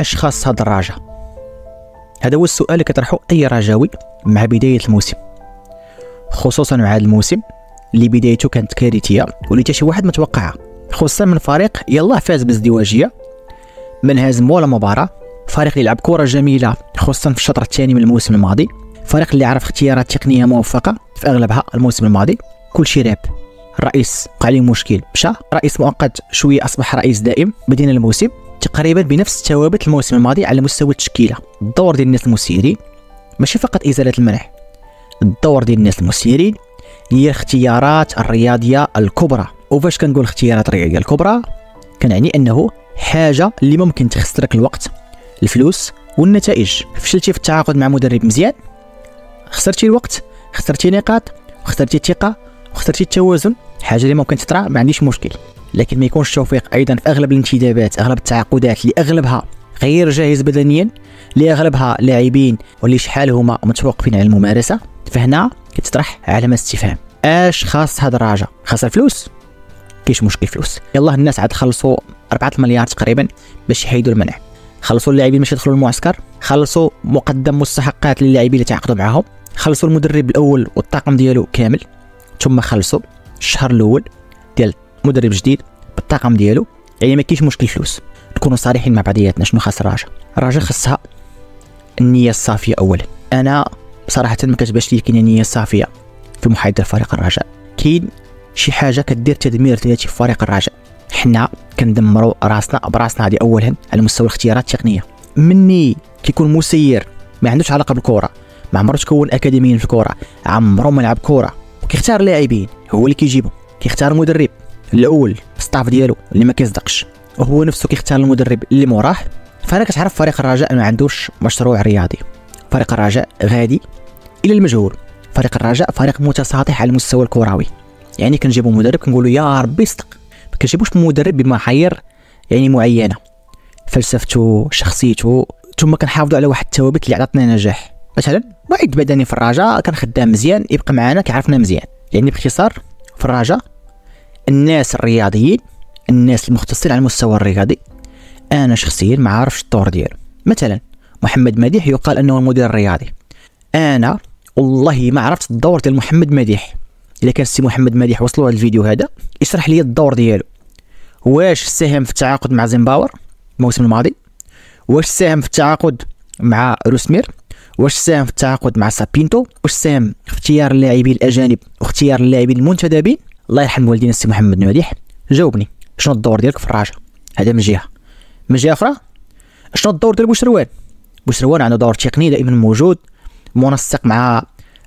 اش خاص هاد الرجاء هذا هو السؤال اللي كيطرحه اي رجاوي مع بدايه الموسم خصوصا مع هذا الموسم اللي بدايته كانت كارثيه واللي حتى شي واحد ما توقعها خصوصا من فريق يلاه فاز بازدواجيه من هزم ولا مباراه فريق اللي لعب كره جميله خصوصا في الشطر الثاني من الموسم الماضي فريق اللي عرف اختيارات تقنيه موفقه في اغلبها الموسم الماضي كل شيء راب الرئيس وقع مشكل مشى رئيس مؤقت شويه اصبح رئيس دائم بدينا الموسم تقريبا بنفس ثوابت الموسم الماضي على مستوى التشكيله الدور ديال الناس المسيرين ماشي فقط ازاله المنح الدور ديال الناس المسيرين هي اختيارات الرياضيه الكبرى وفاش كنقول اختيارات الرياضيه الكبرى كنعني انه حاجه اللي ممكن تخسرك الوقت الفلوس والنتائج فشلتي في التعاقد مع مدرب مزيان خسرتي الوقت خسرتي نقاط خسرتي الثقه خسرتي التوازن حاجه اللي ممكن تطرا ما عنديش مشكل لكن ما يكونش التوفيق ايضا في اغلب الانتدابات اغلب التعاقدات اللي اغلبها غير جاهز بدنيا اللي اغلبها لاعبين واللي شحال هما متوقفين على الممارسه فهنا كتطرح علامه استفهام اش خاص هاد الراجا خاص الفلوس كاينش مشكل فلوس يلاه الناس عاد خلصوا 4 مليار تقريبا باش يحيدوا المنع خلصوا اللاعبين باش يدخلوا المعسكر خلصوا مقدم مستحقات للاعبين اللي تعاقدوا معاهم خلصوا المدرب الاول والطاقم ديالو كامل ثم خلصوا الشهر الاول مدرب جديد بالطاقم ديالو يعني ما كاينش مشكل فلوس نكونوا صريحين مع بعضياتنا شنو خاص راجا راجا خاصها النيه الصافيه اولا انا صراحه ما كتبانش لي كاينه نيه صافيه في محايده فريق الرجاء كاين شي حاجه كدير تدمير ذاتي في فريق الرجاء حنا كندمروا راسنا براسنا هذه اولا على مستوى الاختيارات التقنيه مني كيكون مسير ما عندوش علاقه بالكره ما عمرو تكون اكاديميين في الكره عمرو ما لعب كره وكيختار لاعبين هو اللي كيجيبهم كيختار مدرب الاول ستاف ديالو اللي ما كيصدقش وهو نفسه كيختار المدرب اللي موراه فانا كتعرف فريق الرجاء ما عندوش مشروع رياضي فريق الرجاء غادي الى المجهول فريق الرجاء فريق متساطح على المستوى الكروي يعني كنجيبو مدرب كنقولو يا ربي صدق ما كنجيبوش مدرب بمعايير يعني معينه فلسفته شخصيته ثم كنحافظوا على واحد الثوابت اللي عطاتنا نجاح مثلا رائد بدني في الرجاء كان خدام مزيان يبقى معنا كيعرفنا مزيان يعني باختصار في الرجاء الناس الرياضيين الناس المختصين على المستوى الرياضي انا شخصيا ما عارفش الطور ديالو مثلا محمد مديح يقال انه المدير الرياضي انا والله ما عرفت الدور ديال محمد مديح اذا كان السي محمد مديح وصلوا الفيديو هذا يشرح لي الدور ديالو واش ساهم في التعاقد مع زيمباور الموسم الماضي واش ساهم في التعاقد مع روسمير واش ساهم في التعاقد مع سابينتو واش ساهم في اختيار اللاعبين الاجانب واختيار اللاعبين المنتدبين الله يرحم والدينا السي محمد المديح جاوبني شنو الدور ديالك في الراجا هذا من جهه من جهه اخرى شنو الدور ديال بوشروان بوشروان عنده دور تقني دائما موجود منسق مع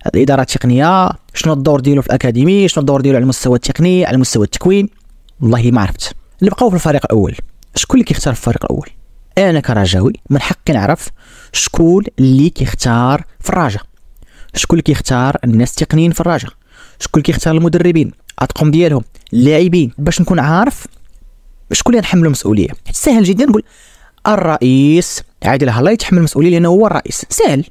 الاداره التقنيه شنو الدور ديالو في الاكاديمي شنو الدور ديالو على المستوى التقني على مستوى التكوين والله ما عرفت نبقاو في الفريق الاول شكون اللي كيختار في الفريق الاول انا كرجاوي من حقي نعرف شكون اللي كيختار في الراجا شكون اللي كيختار الناس التقنيين في الراجا شكون اللي كيختار المدربين الطقم ديالهم اللاعبين باش نكون عارف شكون اللي نحمل المسؤوليه سهل جدا نقول الرئيس عادل هلا يتحمل المسؤوليه لانه هو الرئيس سهل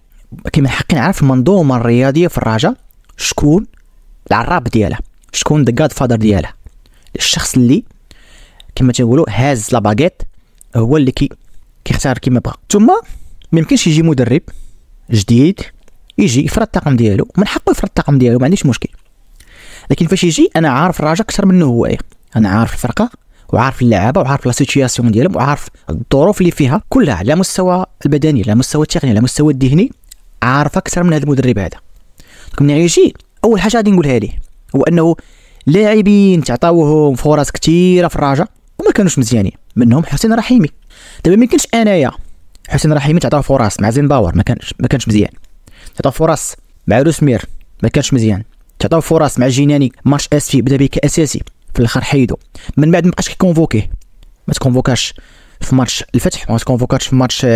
كما حقي نعرف المنظومه الرياضيه في الرجاء شكون العراب ديالها شكون ذا جاد فادر ديالها الشخص اللي كما تنقولوا هاز لاباغيت هو اللي كي كيختار كما بغى ثم ما يمكنش يجي مدرب جديد يجي يفرض الطاقم ديالو من حقه يفرض الطاقم ديالو ما عنديش مشكل لكن فاش يجي انا عارف الراجل اكثر منه هو ايه انا عارف الفرقه وعارف اللعابه وعارف لا سيتياسيون ديالهم وعارف الظروف اللي فيها كلها على مستوى البدني على مستوى التقني على مستوى الذهني عارف اكثر من هذا المدرب هذا دونك ملي يجي اول حاجه غادي نقولها ليه هو انه لاعبين تعطاوهم فرص كثيره في الرجاء وما كانوش مزيانين منهم حسين رحيمي دابا ما يمكنش انايا حسين رحيمي تعطاه فرص مع زين باور ما كانش ما كانش مزيان تعطاه فرص مع روسمير ما كانش مزيان تعطاو فرص مع جيناني ماتش اس في بدا به كاساسي في الاخر حيدو من بعد مابقاش كيكونفوكيه ما تكونفوكاش في ماتش الفتح ما تكونفوكاش في ماتش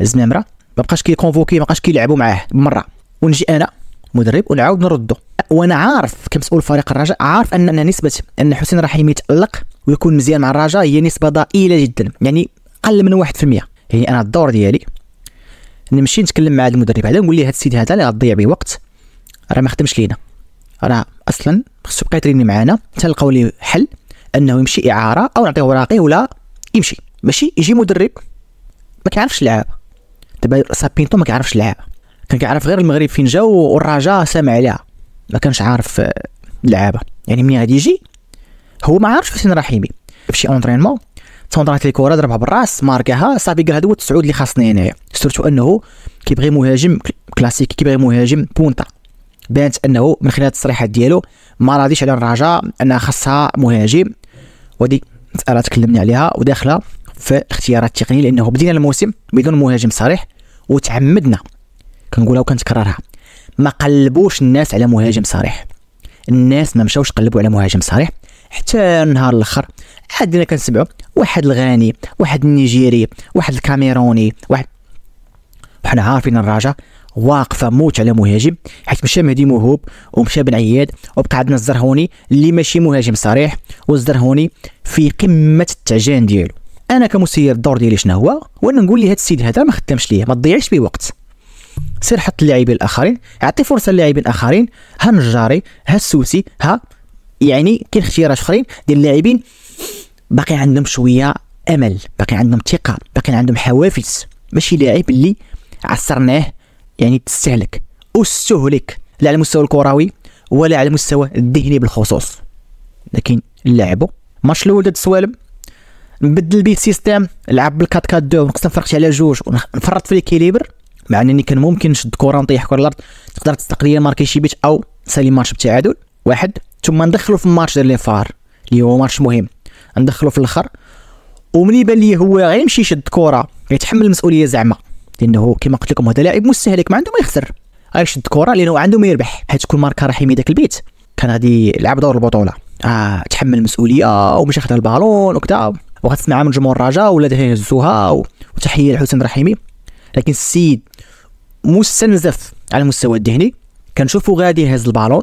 الزمامره آه، مابقاش كيكونفوكي مابقاش كيلعبوا معاه بمره ونجي انا مدرب ونعاود نردو وانا عارف كمسؤول فريق الرجاء عارف ان نسبه ان حسين رحيم يتالق ويكون مزيان مع الرجاء هي نسبه ضئيله جدا يعني اقل من 1% يعني انا الدور ديالي نمشي نتكلم مع المدرب هذا نقول له هذا السيد هذا اللي غضيع به وقت راه ما خدمش لينا راه اصلا خصو يبقى يتريني معانا حتى نلقاو ليه حل انه يمشي اعاره او نعطيه اوراقي ولا يمشي ماشي يجي مدرب ما كيعرفش اللعابه دابا سابينتو ما كيعرفش اللعابه كان كيعرف غير المغرب فين جا والرجاء سامع عليها ما كانش عارف آه، اللعابه يعني منين غادي يجي هو ما عارفش حسين رحيمي فشي اونترينمون تونطرات لي كره ضربها بالراس ماركاها صافي قال هذا هو التسعود اللي خاصني هنايا سورتو انه كيبغي مهاجم كلاسيك كيبغي مهاجم بونتا بانت انه من خلال التصريحات ديالو ما راضيش على الرجاء انها خاصها مهاجم ودي مساله تكلمنا عليها وداخله في الاختيارات التقنيه لانه بدينا الموسم بدون مهاجم صريح وتعمدنا كنقولها وكنتكررها ما قلبوش الناس على مهاجم صريح الناس ما مشاوش قلبوا على مهاجم صريح حتى النهار الاخر عادنا كنسمعوا واحد الغاني واحد النيجيري واحد الكاميروني واحد حنا عارفين الرجاء واقفه موت على مهاجم حيت مشى مهدي موهوب ومشى بن عياد وبقى عندنا الزرهوني اللي ماشي مهاجم صريح والزرهوني في قمه التعجان ديالو انا كمسير الدور ديالي شنو هو وانا نقول لي السيد هذا ما خدامش ليا ما تضيعش بيه وقت سير حط اللاعبين الاخرين اعطي فرصه للاعبين الاخرين ها نجاري ها السوسي ها يعني كاين اختيارات اخرين ديال اللاعبين باقي عندهم شويه امل باقي عندهم ثقه باقي عندهم حوافز ماشي لاعب اللي عصرناه يعني تستهلك استهلك لا على المستوى الكروي ولا على المستوى الذهني بالخصوص لكن لعبوا ماتش الاول ضد سوالم نبدل بيه السيستيم نلعب بالكات 4 2 ونقص نفرقش على جوج ونفرط في الكيليبر مع انني كان ممكن نشد كره نطيح كره الارض تقدر لي ماركي شي بيت او نسالي ماتش بتعادل واحد ثم ندخلو في الماتش ديال لي فار اللي هو ماتش مهم ندخلو في الاخر وملي بان لي هو غيمشي يشد كره يتحمل المسؤوليه زعما لانه كما قلت لكم هذا لاعب مستهلك ما عنده ما يخسر غيشد كره لانه عنده ما يربح حيت كل ماركه رحيمي داك البيت كان غادي يلعب دور البطوله آه تحمل المسؤوليه ومش ياخذ البالون وكذا وغتسمعها من جمهور الرجاء ولا يهزوها وتحيه لحسين رحيمي لكن السيد مستنزف على المستوى الذهني كنشوفو غادي يهز البالون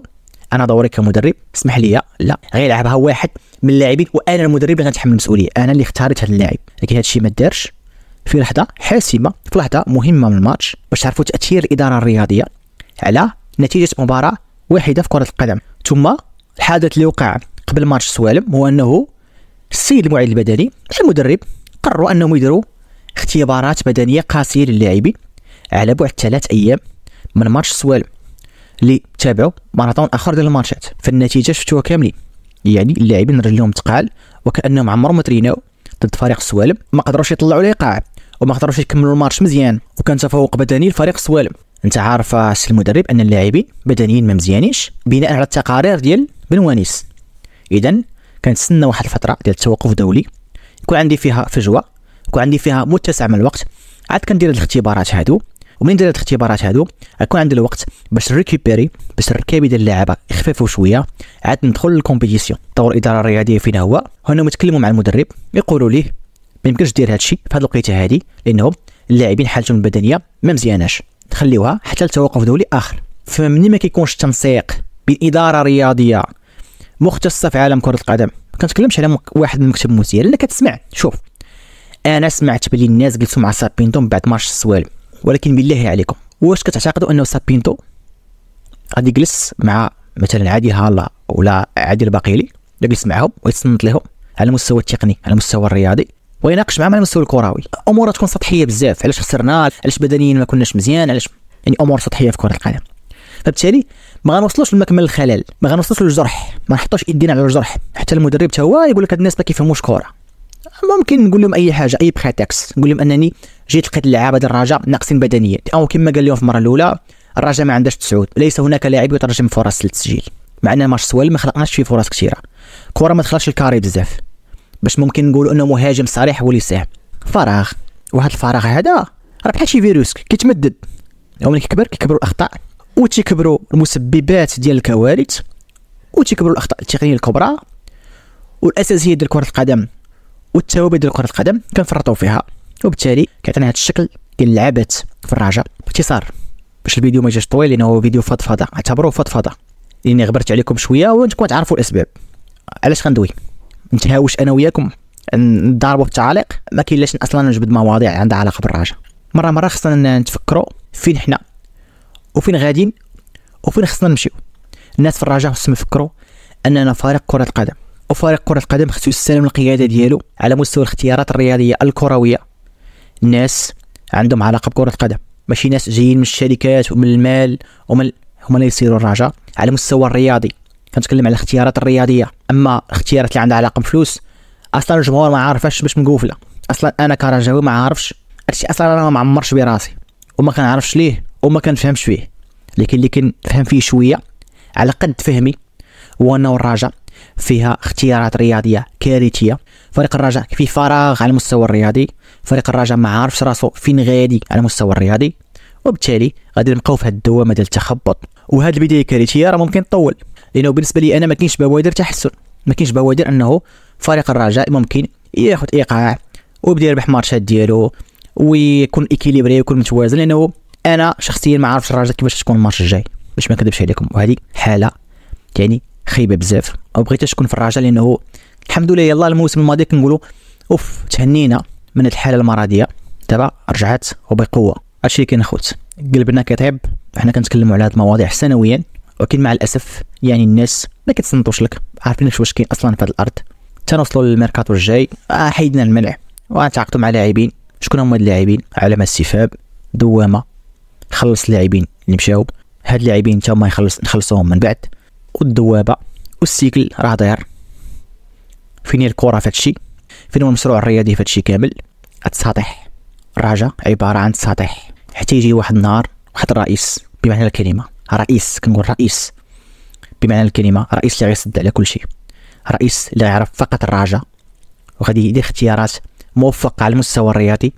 انا دوري كمدرب اسمح لي لا غير يلعبها واحد من اللاعبين وانا المدرب اللي غنتحمل المسؤوليه انا اللي اختاريت هذا اللاعب لكن هذا الشيء ما دارش في لحظه حاسمه في لحظه مهمه من الماتش باش تعرفوا تاثير الاداره الرياضيه على نتيجه مباراه واحده في كره القدم ثم الحدث اللي وقع قبل ماتش سوالم هو انه السيد المعيد البدني المدرب قرروا انهم يديروا اختبارات بدنيه قاسيه للاعبين على بعد ثلاث ايام من ماتش سوالم اللي تابعوا ماراثون اخر ديال الماتشات فالنتيجه شفتوها كاملين يعني اللاعبين رجلهم تقال وكانهم عمرهم ما تريناو ضد فريق السوالب ما قدروش يطلعوا ليه وما قدروش يكملوا الماتش مزيان وكان تفوق بدني لفريق السوالب انت عارف السي المدرب ان اللاعبين بدنيين ما مزيانينش بناء على التقارير ديال بنوانيس اذا كنتسنى واحد الفتره ديال التوقف دولي يكون عندي فيها فجوه يكون عندي فيها متسع من الوقت عاد كندير هاد الاختبارات هادو ومنين دار الاختبارات هادو غيكون عندي الوقت باش ريكوبيري باش الركابي ديال اللعابه يخففوا شويه عاد ندخل للكومبيتيسيون دور الاداره الرياضيه فين هو هنا يتكلموا مع المدرب يقولوا ليه ما يمكنش دير هادشي في هاد الوقيته هادي لانه اللاعبين حالتهم البدنيه ما مزياناش نخليوها حتى لتوقف دولي اخر فمني ما كيكونش تنسيق بين اداره رياضيه مختصه في عالم كره القدم ما كنتكلمش على واحد من المكتب المسير الا كتسمع شوف انا سمعت بلي الناس جلسوا مع سابينتون بعد ماتش السوالم ولكن بالله عليكم واش كتعتقدوا انه سابينتو غادي يجلس مع مثلا عادل هالا ولا عادل باقيلي يجلس معهم ويتصنت لهم على المستوى التقني على المستوى الرياضي ويناقش معهم على المستوى الكروي امور تكون سطحيه بزاف علاش خسرنا علاش بدنيا ما كناش مزيان علاش يعني امور سطحيه في كره القدم فبالتالي ما غنوصلوش لمكمل الخلل ما غنوصلوش للجرح ما نحطوش ايدينا على الجرح حتى المدرب حتى هو يقول لك الناس ما كيفهموش كره ممكن نقول لهم اي حاجه اي بريتكس نقول لهم انني جيت لقيت اللعابه ديال الرجاء ناقصين بدنيا او كما قال لهم في المره الاولى الرجاء ما عندهاش تسعود ليس هناك لاعب يترجم فرص للتسجيل مع ان ماتش سوال ما خلقناش فيه فرص كثيره كره ما دخلتش الكاري بزاف باش ممكن نقولوا انه مهاجم صريح هو اللي ساهم فراغ وهذا الفراغ هذا راه بحال شي فيروس كيتمدد ومن كيكبر كيكبروا الاخطاء وتيكبروا المسببات ديال الكوارث وتيكبروا الاخطاء التقنيه الكبرى والاساسيه ديال كره القدم والتوابع ديال كره القدم كنفرطوا فيها وبالتالي كيعطينا هذا الشكل ديال اللعبات في الرجاء باختصار باش الفيديو ما يجيش طويل لانه هو فيديو فضفضه اعتبروه فضفضه لاني غبرت عليكم شويه وانتم تعرفوا الاسباب علاش غندوي نتهاوش انا وياكم نضاربوا في التعاليق ما كاين لاش اصلا نجبد مواضيع عندها علاقه بالرجاء مره مره خصنا نتفكروا فين حنا وفين غاديين وفين خصنا نمشيو الناس في الرجاء خصهم يفكروا اننا فريق كره القدم وفريق كره القدم خصو يستلم القياده ديالو على مستوى الاختيارات الرياضيه الكرويه ناس عندهم علاقه بكره القدم ماشي ناس جايين من الشركات ومن المال ومن هما اللي يصيروا الرجاء على المستوى الرياضي كنتكلم على الاختيارات الرياضيه اما الاختيارات اللي عندها علاقه بالفلوس اصلا الجمهور ما عارفاش باش مقوفله اصلا انا كرجاوي ما عارفش هادشي اصلا انا ما عمرش براسي وما كنعرفش ليه وما كنفهمش فيه لكن اللي كنفهم فيه شويه على قد فهمي هو انه الرجاء فيها اختيارات رياضيه كارثيه فريق الرجاء فيه فراغ على المستوى الرياضي فريق الرجاء ما عارفش راسو فين غادي على المستوى الرياضي وبالتالي غادي نبقاو في هاد الدوامه ديال التخبط وهاد البدايه الكارثيه راه ممكن تطول لانه بالنسبه لي انا ما كاينش بوادر تحسن ما كاينش بوادر انه فريق الرجاء ممكن ياخذ ايقاع ويبدا يربح مارشات ديالو ويكون ايكيليبري ويكون متوازن لانه انا شخصيا ما عارفش الرجاء كيفاش تكون الماتش الجاي باش ما نكذبش عليكم وهذه حاله يعني خايبه بزاف او بغيتاش تكون في الرجاء لانه الحمد لله يلا الموسم الماضي كنقولوا اوف تهنينا من الحاله المرضيه دابا رجعت وبقوه هادشي كاين اخوت قلبنا كيطيب حنا كنتكلموا على هاد المواضيع سنويا ولكن مع الاسف يعني الناس ما كتصنتوش لك عارفينكش واش كاين اصلا في هاد الارض تنوصلوا للميركاتو الجاي آه حيدنا المنع وتعاقدوا مع لاعبين شكون هما هاد اللاعبين علامه استفهام دوامه خلص اللاعبين اللي مشاو هاد اللاعبين حتى هما يخلص نخلصوهم من بعد والدوابه والسيكل راه داير فين هي الكره في هادشي فين هو المشروع الرياضي في هادشي كامل التساطح الرجاء عباره عن تساطح حتى يجي واحد النهار واحد الرئيس بمعنى الكلمه رئيس كنقول رئيس بمعنى الكلمه رئيس اللي غيسد على كل شيء رئيس اللي غيعرف فقط الرجاء وغادي يدير اختيارات موفقه على المستوى الرياضي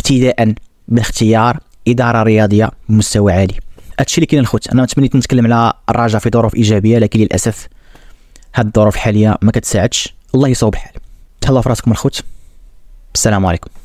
ابتداء من اختيار اداره رياضيه بمستوى عالي هادشي اللي كاين الخوت انا تمنيت نتكلم على الرجاء في ظروف ايجابيه لكن للاسف هاد الظروف الحاليه ما كتساعدش الله يصوب الحال تهلاو في راسكم الخوت السلام عليكم